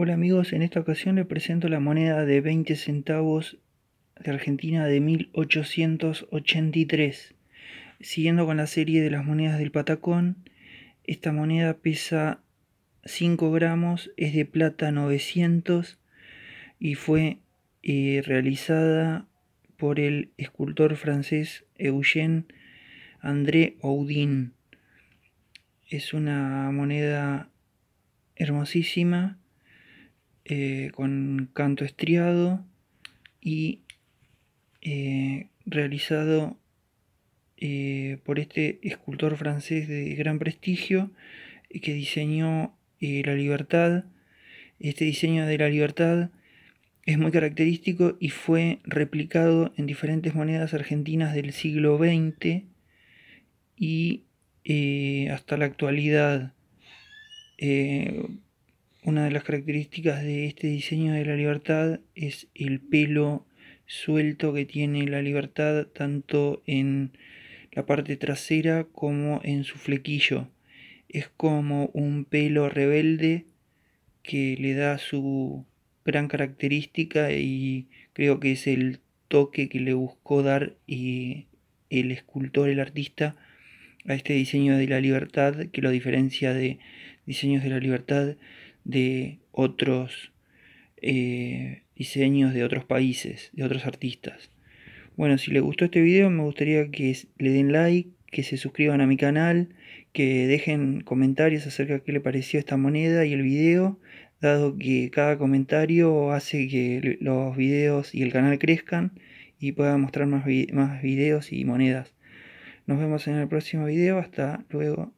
Hola amigos, en esta ocasión les presento la moneda de 20 centavos de Argentina de 1883. Siguiendo con la serie de las monedas del Patacón, esta moneda pesa 5 gramos, es de plata 900 y fue eh, realizada por el escultor francés Eugène André Audin. Es una moneda hermosísima eh, con canto estriado y eh, realizado eh, por este escultor francés de gran prestigio que diseñó la libertad. Este diseño de la libertad es muy característico y fue replicado en diferentes monedas argentinas del siglo XX y hasta la actualidad. Una de las características de este diseño de la libertad es el pelo suelto que tiene la libertad tanto en la parte trasera como en su flequillo. Es como un pelo rebelde que le da su gran característica y creo que es el toque que le buscó dar y eh, el escultor, el artista, a este diseño de la libertad que lo diferencia de diseños de la libertad de otros eh, diseños de otros países, de otros artistas. Bueno, si les gustó este video me gustaría que le den like, que se suscriban a mi canal, que dejen comentarios acerca de qué le pareció esta moneda y el video, dado que cada comentario hace que los videos y el canal crezcan y pueda mostrar más, videos y monedas. Nos vemos en el próximo video, hasta luego.